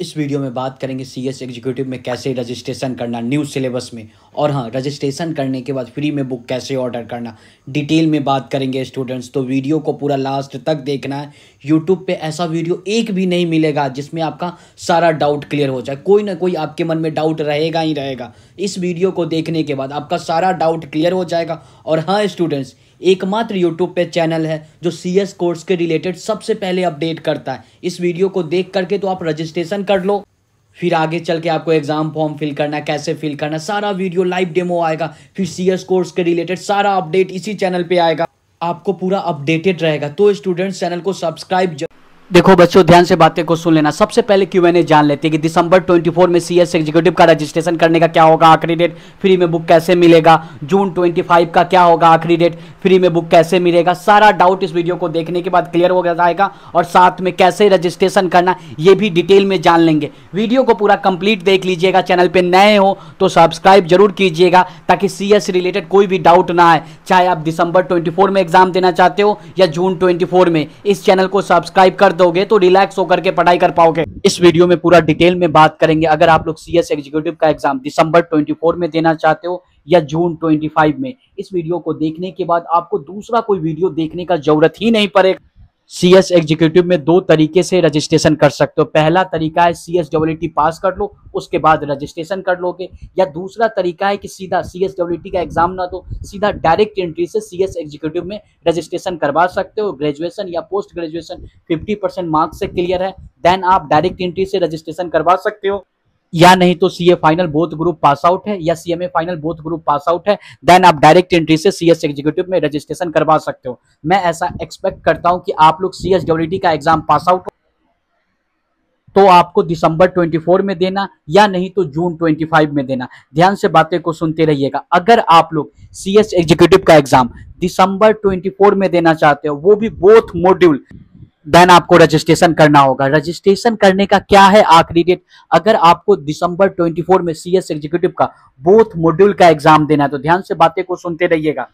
इस वीडियो में बात करेंगे सी एस एग्जीक्यूटिव में कैसे रजिस्ट्रेशन करना न्यू सिलेबस में और हाँ रजिस्ट्रेशन करने के बाद फ्री में बुक कैसे ऑर्डर करना डिटेल में बात करेंगे स्टूडेंट्स तो वीडियो को पूरा लास्ट तक देखना है यूट्यूब पे ऐसा वीडियो एक भी नहीं मिलेगा जिसमें आपका सारा डाउट क्लियर हो जाए कोई ना कोई आपके मन में डाउट रहेगा ही रहेगा इस वीडियो को देखने के बाद आपका सारा डाउट क्लियर हो जाएगा और हाँ स्टूडेंट्स एकमात्र यूट्यूब पे चैनल है जो सी एस कोर्स के रिलेटेड सबसे पहले अपडेट करता है इस वीडियो को देख करके तो आप रजिस्ट्रेशन कर लो फिर आगे चल के आपको एग्जाम फॉर्म फिल करना कैसे फिल करना सारा वीडियो लाइव डेमो आएगा फिर सी एस कोर्स के रिलेटेड सारा अपडेट इसी चैनल पे आएगा आपको पूरा अपडेटेड रहेगा तो स्टूडेंट्स चैनल को सब्सक्राइब देखो बच्चों ध्यान से बातें को सुन लेना सबसे पहले क्यू एन ए जान लेते हैं कि दिसंबर 24 में सी एस एग्जीक्यूटिव का रजिस्ट्रेशन करने का क्या होगा आखिरी डेट फ्री में बुक कैसे मिलेगा जून 25 का क्या होगा आखिरी डेट फ्री में बुक कैसे मिलेगा सारा डाउट इस वीडियो को देखने के बाद क्लियर हो जाएगा और साथ में कैसे रजिस्ट्रेशन करना ये भी डिटेल में जान लेंगे वीडियो को पूरा कंप्लीट देख लीजिएगा चैनल पर नए हो तो सब्सक्राइब जरूर कीजिएगा ताकि सी एस रिलेटेड कोई भी डाउट ना आए चाहे आप दिसंबर ट्वेंटी में एग्जाम देना चाहते हो या जून ट्वेंटी में इस चैनल को सब्सक्राइब कर दोगे तो रिलैक्स होकर के पढ़ाई कर पाओगे इस वीडियो में पूरा डिटेल में बात करेंगे अगर आप लोग सीएस एग्जीक्यूटिव का एग्जाम दिसंबर 24 में देना चाहते हो या जून 25 में इस वीडियो को देखने के बाद आपको दूसरा कोई वीडियो देखने का जरूरत ही नहीं पड़ेगा सी एस एग्जीक्यूटिव में दो तरीके से रजिस्ट्रेशन कर सकते हो पहला तरीका है C S W T pass कर लो उसके बाद रजिस्ट्रेशन कर लोगे या दूसरा तरीका है कि सीधा सी एस डब्ल्यू टी का एग्जाम ना दो सीधा डायरेक्ट एंट्री से सी एस एग्जीक्यूटिव में रजिस्ट्रेशन करवा सकते हो ग्रेजुएशन या post graduation fifty percent marks से क्लियर है देन आप डायरेक्ट एंट्री से रजिस्ट्रेशन करवा सकते हो या नहीं तो CA final both group pass out है या CMA final both group pass out है देन आप डायरेक्ट एंट्री से सीएस एग्जीक्यूटिव में रजिस्ट्रेशन करवा सकते हो मैं ऐसा एक्सपेक्ट करता हूं कि आप लोग सीएस का एग्जाम पास आउट तो आपको दिसंबर 24 में देना या नहीं तो जून 25 में देना ध्यान से बातें को सुनते रहिएगा अगर आप लोग सीएस एग्जीक्यूटिव का एग्जाम दिसंबर 24 में देना चाहते हो वो भी बोथ मॉड्यूल देन आपको रजिस्ट्रेशन करना होगा रजिस्ट्रेशन करने का क्या है आखिरी डेट अगर आपको दिसंबर 24 में सीएस एग्जीक्यूटिव का बोथ मॉड्यूल का एग्जाम देना है तो ध्यान से बातें को सुनते रहिएगा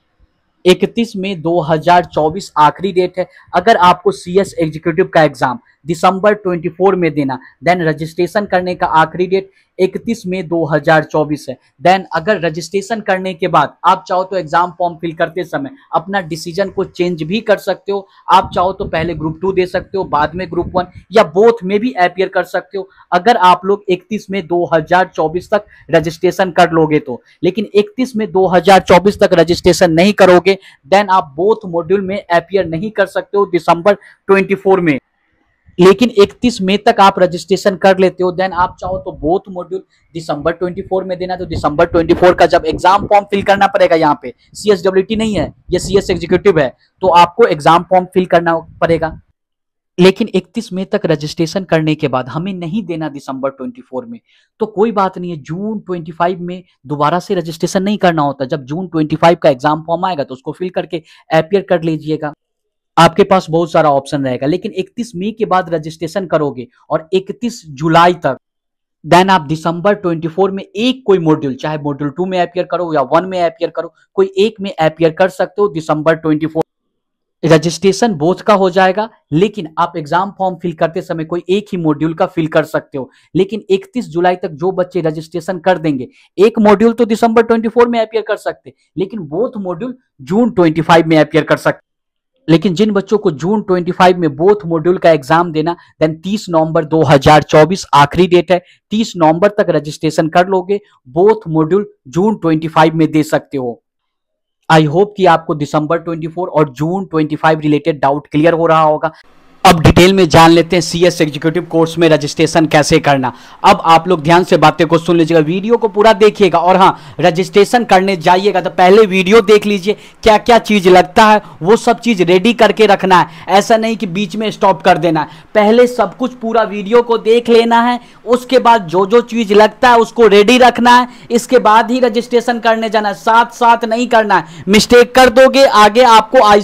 31 मई 2024 आखिरी डेट है अगर आपको सीएस एग्जीक्यूटिव का एग्जाम दिसंबर 24 में देना देन रजिस्ट्रेशन करने का आखिरी डेट 31 मई 2024 है देन अगर रजिस्ट्रेशन करने के बाद आप चाहो तो एग्जाम फॉर्म फिल करते समय अपना डिसीजन को चेंज भी कर सकते हो आप चाहो तो पहले ग्रुप टू दे सकते हो बाद में ग्रुप वन या बोथ में भी अपियर कर सकते हो अगर आप लोग 31 मई 2024 तक रजिस्ट्रेशन कर लोगे तो लेकिन 31 मई 2024 तक रजिस्ट्रेशन नहीं करोगे देन आप बोथ मॉड्यूल में अपियर नहीं कर सकते हो दिसंबर ट्वेंटी में लेकिन 31 मई तक आप रजिस्ट्रेशन कर लेते हो देन आप चाहो तो बोथ मॉड्यूल दिसंबर 24 में देना तो दिसंबर 24 का जब एग्जाम फॉर्म फिल करना पड़ेगा यहाँ पे सी नहीं है ये सीएस एग्जीक्यूटिव है तो आपको एग्जाम फॉर्म फिल करना पड़ेगा लेकिन 31 मई तक रजिस्ट्रेशन करने के बाद हमें नहीं देना दिसंबर 24 में तो कोई बात नहीं है जून 25 में दोबारा से रजिस्ट्रेशन नहीं करना होता जब जून 25 का एग्जाम फॉर्म आएगा तो उसको फिल करके अपियर कर लीजिएगा आपके पास बहुत सारा ऑप्शन रहेगा लेकिन 31 मई के बाद रजिस्ट्रेशन करोगे और 31 जुलाई तक देन आप दिसंबर 24 में एक कोई मॉड्यूल चाहे मॉड्यूल टू में अपियर करो या वन में अपियर करो कोई एक में अपियर कर सकते हो दिसंबर 24 रजिस्ट्रेशन बोथ का हो जाएगा लेकिन आप एग्जाम फॉर्म फिल करते समय कोई एक ही मॉड्यूल का फिल कर सकते हो लेकिन 31 जुलाई तक जो बच्चे रजिस्ट्रेशन कर देंगे एक मॉड्यूल तो दिसंबर 24 में अपियर कर सकते लेकिन बोथ मॉड्यूल जून 25 में अपियर कर सकते लेकिन जिन बच्चों को जून 25 में बोथ मॉड्यूल का एग्जाम देना देन 30 नवंबर 2024 आखिरी डेट है 30 नवंबर तक रजिस्ट्रेशन कर लोगे बोथ मॉड्यूल जून 25 में दे सकते हो आई होप कि आपको दिसंबर 24 और जून 25 रिलेटेड डाउट क्लियर हो रहा होगा अब डिटेल में जान लेते हैं सीएस एग्जीक्यूटिव कोर्स में रजिस्ट्रेशन कैसे करना अब आप लोग ध्यान से बातें को सुन लीजिएगा वीडियो को पूरा देखिएगा और हाँ रजिस्ट्रेशन करने जाइएगा तो पहले वीडियो देख लीजिए क्या क्या चीज़ लगता है वो सब चीज़ रेडी करके रखना है ऐसा नहीं कि बीच में स्टॉप कर देना है पहले सब कुछ पूरा वीडियो को देख लेना है उसके बाद जो जो चीज़ लगता है उसको रेडी रखना है इसके बाद ही रजिस्ट्रेशन करने जाना है साथ साथ नहीं करना है मिस्टेक कर दोगे आगे आपको आई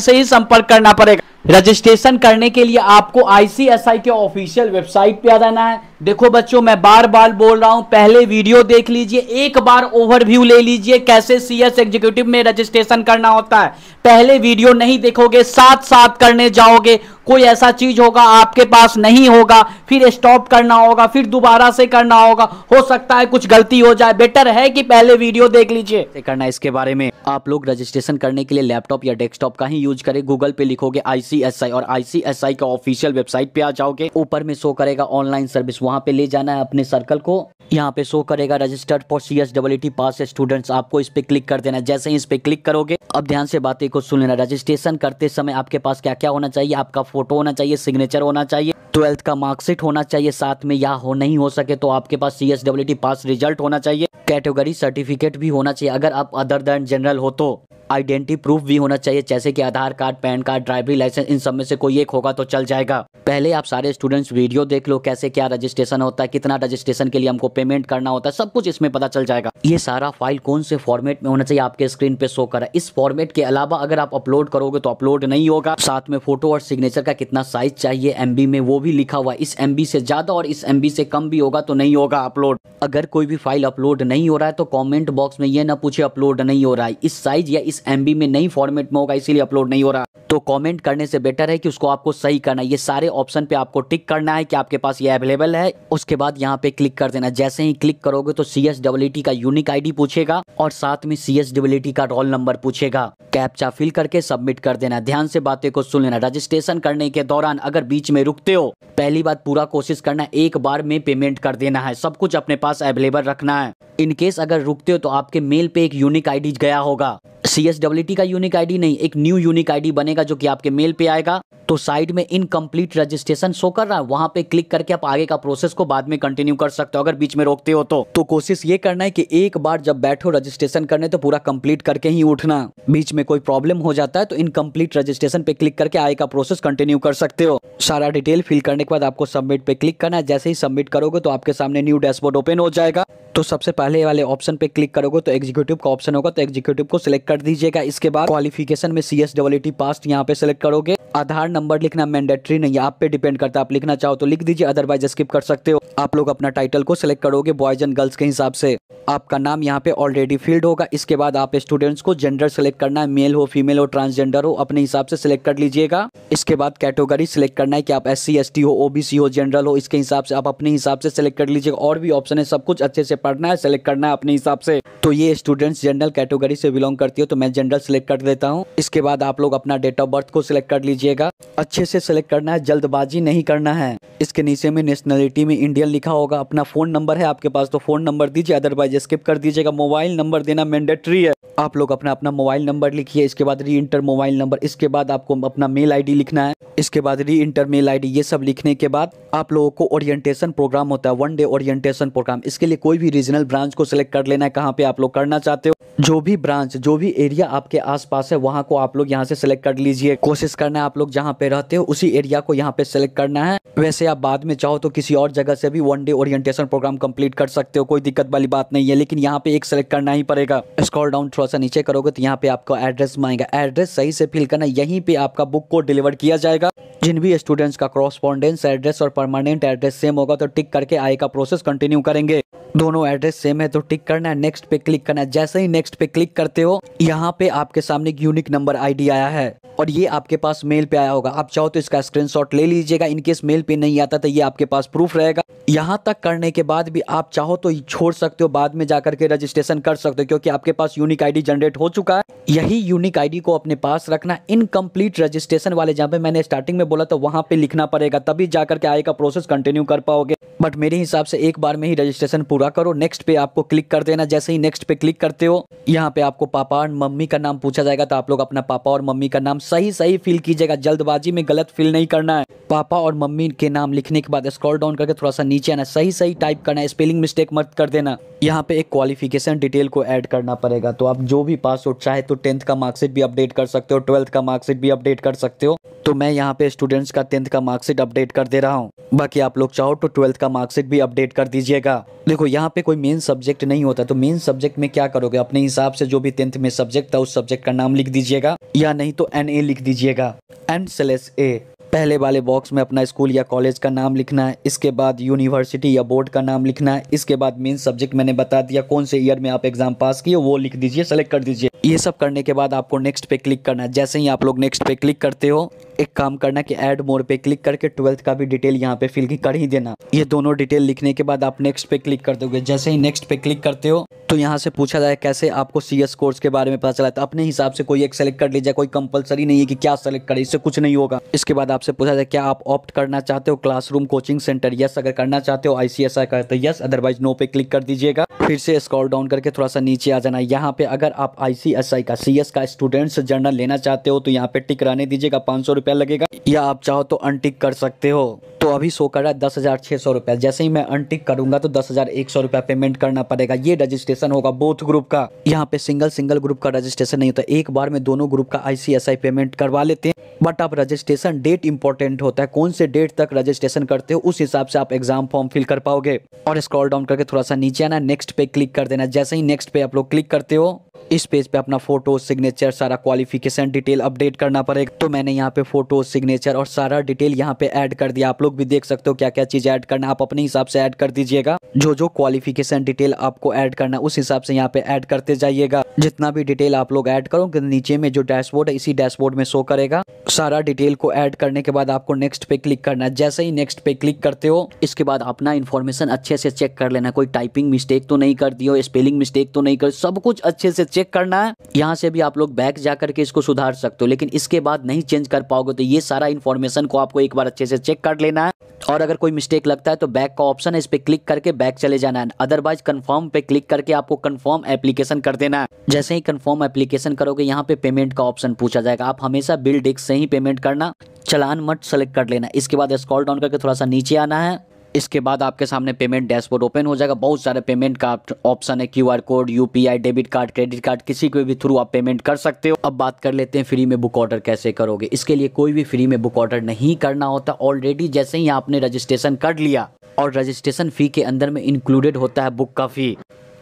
से ही संपर्क करना पड़ेगा रजिस्ट्रेशन करने के लिए आपको आईसीएसआई के ऑफिशियल वेबसाइट पे आ जाना है देखो बच्चों मैं बार बार बोल रहा हूं पहले वीडियो देख लीजिए एक बार ओवरव्यू ले लीजिए कैसे सीएस एग्जीक्यूटिव में रजिस्ट्रेशन करना होता है पहले वीडियो नहीं देखोगे साथ साथ करने जाओगे कोई ऐसा चीज होगा आपके पास नहीं होगा फिर स्टॉप करना होगा फिर दोबारा से करना होगा हो सकता है कुछ गलती हो जाए बेटर है कि पहले वीडियो देख लीजिए करना इसके बारे में आप लोग रजिस्ट्रेशन करने के लिए लैपटॉप या डेस्कटॉप का ही यूज करें गूगल पे लिखोगे आईसीएसआई और आईसीएसआई का ऑफिशियल वेबसाइट पे आ जाओगे ऊपर में शो करेगा ऑनलाइन सर्विस वहां वहाँ पे ले जाना है अपने सर्कल को यहाँ पे शो करेगा registered for C S double T pass students आपको इस पे क्लिक कर देना जैसे ही इस पे क्लिक करोगे अब ध्यान से बातें को सुन लेना रजिस्ट्रेशन करते समय आपके पास क्या क्या होना चाहिए आपका फोटो होना चाहिए सिग्नेचर होना चाहिए ट्वेल्थ का मार्कशीट होना चाहिए साथ में या हो नहीं हो सके तो आपके पास C S W T pass result होना चाहिए कैटेगरी सर्टिफिकेट भी होना चाहिए अगर आप अदर देन जनरल हो तो आइडेंटिटी प्रूफ भी होना चाहिए जैसे कि Aadhaar card PAN card driving license इन सब में से कोई एक होगा तो चल जाएगा पहले आप सारे स्टूडेंट्स वीडियो देख लो कैसे क्या रजिस्ट्रेशन होता है कितना रजिस्ट्रेशन के लिए हमको पेमेंट करना होता है सब कुछ इसमें पता चल जाएगा ये सारा फाइल कौन से फॉर्मेट में होना चाहिए आपके स्क्रीन पे शो करा इस फॉर्मेट के अलावा अगर आप अपलोड करोगे तो अपलोड नहीं होगा साथ में फोटो और सिग्नेचर का कितना साइज चाहिए एम में वो भी लिखा हुआ इस एम से ज्यादा और इस एम से कम भी होगा तो नहीं होगा अपलोड अगर कोई भी फाइल अपलोड नहीं हो रहा है तो कॉमेंट बॉक्स में ये ना पूछे अपलोड नहीं हो रहा है इस साइज या इस एम में नई फॉर्मेट में होगा इसीलिए अपलोड नहीं हो रहा तो कमेंट करने से बेटर है कि उसको आपको सही करना है ये सारे ऑप्शन पे आपको टिक करना है कि आपके पास ये अवेलेबल है उसके बाद यहाँ पे क्लिक कर देना जैसे ही क्लिक करोगे तो सी का यूनिक डी पूछेगा और साथ में सी का रोल नंबर पूछेगा कैप्चा फिल करके सबमिट कर देना ध्यान से बातें को सुन लेना रजिस्ट्रेशन करने के दौरान अगर बीच में रुकते हो पहली बात पूरा कोशिश करना है एक बार में पेमेंट कर देना है सब कुछ अपने पास अवेलेबल रखना है इनकेस अगर रुकते हो तो आपके मेल पे एक यूनिक आईडी गया होगा सी का यूनिक आईडी नहीं एक न्यू यूनिक आईडी बनेगा जो कि आपके मेल पे आएगा तो साइड में इनकम्प्लीट रजिस्ट्रेशन शो कर रहा है वहां पे क्लिक करके आप आगे का प्रोसेस को बाद में कंटिन्यू कर सकते हो अगर बीच में रोकते हो तो तो कोशिश ये करना है कि एक बार जब बैठो रजिस्ट्रेशन करने तो पूरा कंप्लीट करके ही उठना बीच में कोई प्रॉब्लम हो जाता है तो इनकम्प्लीट रजिस्ट्रेशन पे क्लिक करके आगे का प्रोसेस कंटिन्यू कर सकते हो सारा डिटेल फिल करने के बाद आपको सबमिट पे क्लिक करना है जैसे ही सबमिट करोगे तो आपके सामने न्यू डैशबोर्ड ओपन हो जाएगा तो सबसे पहले वाले ऑप्शन पे क्लिक करोगे तो एग्जीक्यूटिव का ऑप्शन होगा तो एग्जीक्यूटिव को सिलेक्ट कर दीजिएगा इसके बाद क्वालिफिकेशन में C S W T pass यहाँ पे सिलेक्ट करोगे आधार नंबर लिखना मैंडेटरी नहीं है आप पे डिपेंड करता है आप लिखना चाहो तो लिख दीजिए अदरवाइज स्किप कर सकते हो आप लोग अपना टाइटल को सिलेक्ट करोगे बॉयज एंड गर्ल्स के हिसाब से आपका नाम यहाँ पे ऑलरेडी फील्ड होगा इसके बाद आप स्टूडेंट्स को जेंडर सेलेक्ट करना है मेल हो फीमेल हो ट्रांसजेंडर हो अपने हिसाब से सिलेक्ट कर लीजिएगा इसके बाद कैटेगरी सिलेक्ट करना है कि आप एस सी एस टी हो ओबीसी हो जनरल हो इसके हिसाब से आप अपने हिसाब से सिलेक्ट कर लीजिएगा और भी ऑप्शन है सब कुछ अच्छे से पढ़ना है सिलेक्ट करना है अपने हिसाब से तो ये स्टूडेंट्स जनरल कैटेगरी से बिलोंग करती हो तो मैं जनरल सिलेक्ट कर देता हूँ इसके बाद आप लोग अपना डेट ऑफ बर्थ को सिलेक्ट कर लीजिएगा अच्छे से सिलेक्ट करना है जल्दबाजी नहीं करना है इसके नीचे में नेशनलिटी में इंडियन लिखा होगा अपना फोन नंबर है आपके पास तो फोन नंबर दीजिए अदरवाइज गाइज स्किप कर दीजिएगा मोबाइल नंबर देना मैंडेटरी है आप लोग अपना अपना मोबाइल नंबर लिखिए इसके बाद री इंटर मोबाइल नंबर इसके बाद आपको अपना मेल आईडी लिखना है इसके बाद री इंटर मेल आईडी ये सब लिखने के बाद आप लोगों को ओरिएंटेशन प्रोग्राम होता है वन डे ओरिएंटेशन प्रोग्राम इसके लिए कोई भी रीजनल ब्रांच को सिलेक्ट कर लेना है कहाँ पे आप लोग करना चाहते हो जो भी ब्रांच जो भी एरिया आपके आसपास है वहाँ को आप लोग यहाँ से सेलेक्ट कर लीजिए कोशिश करना है आप लोग जहाँ पे रहते हो उसी एरिया को यहाँ पे सेलेक्ट करना है वैसे आप बाद में चाहो तो किसी और जगह से भी one day orientation programme complete कर सकते हो कोई दिक्कत वाली बात नहीं है लेकिन यहाँ पे एक सेलेक्ट करना ही पड़ेगा स्कॉल डाउन थोड़ा सा नीचे करोगे तो यहाँ पे आपका एड्रेस मांगेगा एड्रेस सही से फिल करना यहीं पे आपका बुक को डिलीवर किया जाएगा जिन भी स्टूडेंट्स का क्रॉसपॉन्डेंस एड्रेस और परमानेंट एड्रेस सेम होगा तो टिक करके आय का प्रोसेस कंटिन्यू करेंगे दोनों एड्रेस सेम है तो टिक करना है नेक्स्ट पे क्लिक करना है जैसे ही नेक्स्ट पे क्लिक करते हो यहाँ पे आपके सामने एक यूनिक नंबर आईडी आया है और ये आपके पास मेल पे आया होगा आप चाहो तो इसका स्क्रीनशॉट ले लीजिएगा इनकेस मेल पे नहीं आता तो ये आपके पास प्रूफ रहेगा यहाँ तक करने के बाद भी आप चाहो तो छोड़ सकते हो बाद में जाकर के रजिस्ट्रेशन कर सकते हो क्योंकि आपके पास यूनिक आईडी जनरेट हो चुका है यही यूनिक आईडी को अपने पास रखना इनकम्प्लीट रजिस्ट्रेशन वाले जहाँ पे मैंने स्टार्टिंग में बोला था वहाँ पे लिखना पड़ेगा तभी जाकर के आएगा प्रोसेस कंटिन्यू कर पाओगे बट मेरे हिसाब से एक बार में ही रजिस्ट्रेशन पूरा पूरा करो नेक्स्ट पे आपको क्लिक कर देना जैसे ही नेक्स्ट पे क्लिक करते हो यहाँ पे आपको पापा और मम्मी का नाम पूछा जाएगा तो आप लोग अपना पापा और मम्मी का नाम सही सही फिल कीजिएगा जल्दबाजी में गलत फिल नहीं करना है पापा और मम्मी के नाम लिखने के बाद स्क्रॉल डाउन करके थोड़ा सा नीचे आना सही सही टाइप करना स्पेलिंग मिस्टेक मत कर देना यहाँ पे एक क्वालिफिकेशन डिटेल को ऐड करना पड़ेगा तो आप जो भी पास हो चाहे तो टेंथ का मार्कशीट भी अपडेट कर सकते हो ट्वेल्थ का मार्कशीट भी अपडेट कर सकते हो तो मैं यहाँ पे स्टूडेंट्स का टेंथ का मार्कशीट अपडेट कर दे रहा हूँ बाकी आप लोग चाहो तो ट्वेल्थ का मार्कशीट भी अपडेट कर दीजिएगा देखो यहाँ पे कोई मेन सब्जेक्ट नहीं होता तो मेन सब्जेक्ट में क्या करोगे अपने हिसाब से जो भी टेंथ में सब्जेक्ट था उस सब्जेक्ट का नाम लिख दीजिएगा या नहीं तो एन ए लिख दीजिएगा एन स्लेस ए पहले वाले बॉक्स में अपना स्कूल या कॉलेज का नाम लिखना है इसके बाद यूनिवर्सिटी या बोर्ड का नाम लिखना है इसके बाद मेन सब्जेक्ट मैंने बता दिया कौन से ईयर में आप एग्जाम पास किए वो लिख दीजिए सेलेक्ट कर दीजिए ये सब करने के बाद आपको नेक्स्ट पे क्लिक करना है जैसे ही आप लोग नेक्स्ट पे क्लिक करते हो एक काम करना कि ऐड मोर पे क्लिक करके ट्वेल्थ का भी डिटेल यहाँ पे फिल कर ही देना ये दोनों डिटेल लिखने के बाद आप नेक्स्ट पे क्लिक कर दोगे जैसे ही नेक्स्ट पे क्लिक करते हो तो यहाँ से पूछा जाए कैसे आपको सी एस कोर्स के बारे में पता चला था तो अपने हिसाब से कोई एक सेलेक्ट कर लीजिए कोई कंपलसरी नहीं है कि क्या सेलेक्ट करें इससे कुछ नहीं होगा इसके बाद आपसे पूछा जाए क्या आप ऑप्ट करना चाहते हो क्लासरूम कोचिंग सेंटर यस अगर करना चाहते हो आईसीएसआई का तो यस अदरवाइज नो पे क्लिक कर दीजिएगा फिर से स्कॉल डाउन करके थोड़ा सा नीचे आ जाना यहाँ पे अगर आप आईसीएसआई का सी का स्टूडेंट्स जर्नल लेना चाहते हो तो यहाँ पे टिक रहने दीजिएगा पाँच सौ रुपये रुपया लगेगा या आप चाहो तो अनटिक कर सकते हो तो अभी शो कर रहा है दस हज़ार छह सौ रुपया जैसे ही मैं अनटिक करूंगा तो दस हज़ार एक सौ रुपया पेमेंट करना पड़ेगा ये रजिस्ट्रेशन होगा बोथ ग्रुप का यहाँ पे सिंगल सिंगल ग्रुप का रजिस्ट्रेशन नहीं होता एक बार में दोनों ग्रुप का आईसीएसआई पेमेंट करवा लेते हैं बट आप रजिस्ट्रेशन डेट इंपॉर्टेंट होता है कौन से डेट तक रजिस्ट्रेशन करते हो उस हिसाब से आप एग्जाम फॉर्म फिल कर पाओगे और स्क्रॉल डाउन करके थोड़ा सा नीचे आना नेक्स्ट पे क्लिक कर देना जैसे ही नेक्स्ट पे आप लोग क्लिक करते हो इस पेज पे अपना फोटो सिग्नेचर सारा क्वालिफिकेशन डिटेल अपडेट करना पड़ेगा तो मैंने यहाँ पे फोटो सिग्नेचर और सारा डिटेल यहाँ पे ऐड कर दिया आप लोग भी देख सकते हो क्या क्या चीज़ ऐड करना आप अपने हिसाब से ऐड कर दीजिएगा जो जो क्वालिफिकेशन डिटेल आपको ऐड करना उस हिसाब से यहाँ पे ऐड करते जाइएगा जितना भी डिटेल आप लोग ऐड करोगे नीचे में जो डैशबोर्ड है इसी डैशबोर्ड में शो करेगा सारा डिटेल को ऐड करने के बाद आपको नेक्स्ट पे क्लिक करना है जैसे ही नेक्स्ट पे क्लिक करते हो इसके बाद अपना इन्फॉर्मेशन अच्छे से चेक कर लेना कोई टाइपिंग मिस्टेक तो नहीं कर दी हो स्पेलिंग मिस्टेक तो नहीं कर सब कुछ अच्छे से चेक चेक करना है यहाँ से भी आप लोग बैक जा करके इसको सुधार सकते हो लेकिन इसके बाद नहीं चेंज कर पाओगे तो ये सारा इन्फॉर्मेशन को आपको एक बार अच्छे से चेक कर लेना है और अगर कोई मिस्टेक लगता है तो बैक का ऑप्शन है इस पर क्लिक करके बैक चले जाना है अदरवाइज कन्फर्म पे क्लिक करके आपको कन्फर्म एप्लीकेशन कर देना है जैसे ही कन्फर्म एप्लीकेशन करोगे यहाँ पे पेमेंट का ऑप्शन पूछा जाएगा आप हमेशा बिल डेस्क से ही पेमेंट करना चलान मत सेलेक्ट कर लेना इसके बाद स्कॉल डाउन करके थोड़ा सा नीचे आना है इसके बाद आपके सामने पेमेंट डैशबोर्ड ओपन हो जाएगा बहुत सारे पेमेंट का ऑप्शन है QR code UPI debit card credit card किसी के भी थ्रू आप पेमेंट कर सकते हो अब बात कर लेते हैं फ्री में बुक ऑर्डर कैसे करोगे इसके लिए कोई भी फ्री में बुक ऑर्डर नहीं करना होता ऑलरेडी जैसे ही आपने रजिस्ट्रेशन कर लिया और रजिस्ट्रेशन फ़ी के अंदर में इंक्लूडेड होता है बुक का फ़ी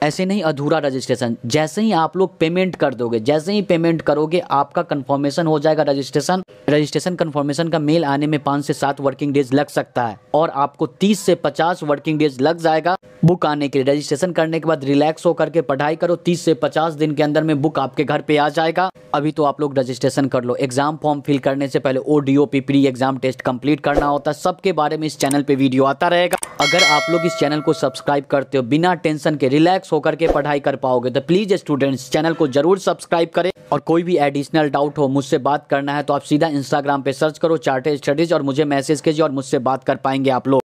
ऐसे नहीं अधूरा रजिस्ट्रेशन जैसे ही आप लोग पेमेंट कर दोगे जैसे ही पेमेंट करोगे आपका कंफर्मेशन हो जाएगा रजिस्ट्रेशन रजिस्ट्रेशन कंफर्मेशन का मेल आने में पांच से सात वर्किंग डेज लग सकता है और आपको तीस से पचास वर्किंग डेज लग जाएगा बुक आने के लिए रजिस्ट्रेशन करने के बाद रिलैक्स होकर के पढ़ाई करो तीस से पचास दिन के अंदर में बुक आपके घर पे आ जाएगा अभी तो आप लोग रजिस्ट्रेशन कर लो एग्जाम फॉर्म फिल करने से पहले O D O P pre exam test complete करना होता है सबके बारे में इस चैनल पे वीडियो आता रहेगा अगर आप लोग इस चैनल को सब्सक्राइब करते हो बिना टेंशन के रिलैक्स होकर के पढ़ाई कर पाओगे तो प्लीज स्टूडेंट्स चैनल को जरूर सब्सक्राइब करें और कोई भी एडिशनल डाउट हो मुझसे बात करना है तो आप सीधा इंस्टाग्राम पे सर्च करो चार्टेड स्टडीज और मुझे मैसेज कीजिए और मुझसे बात कर पाएंगे आप लोग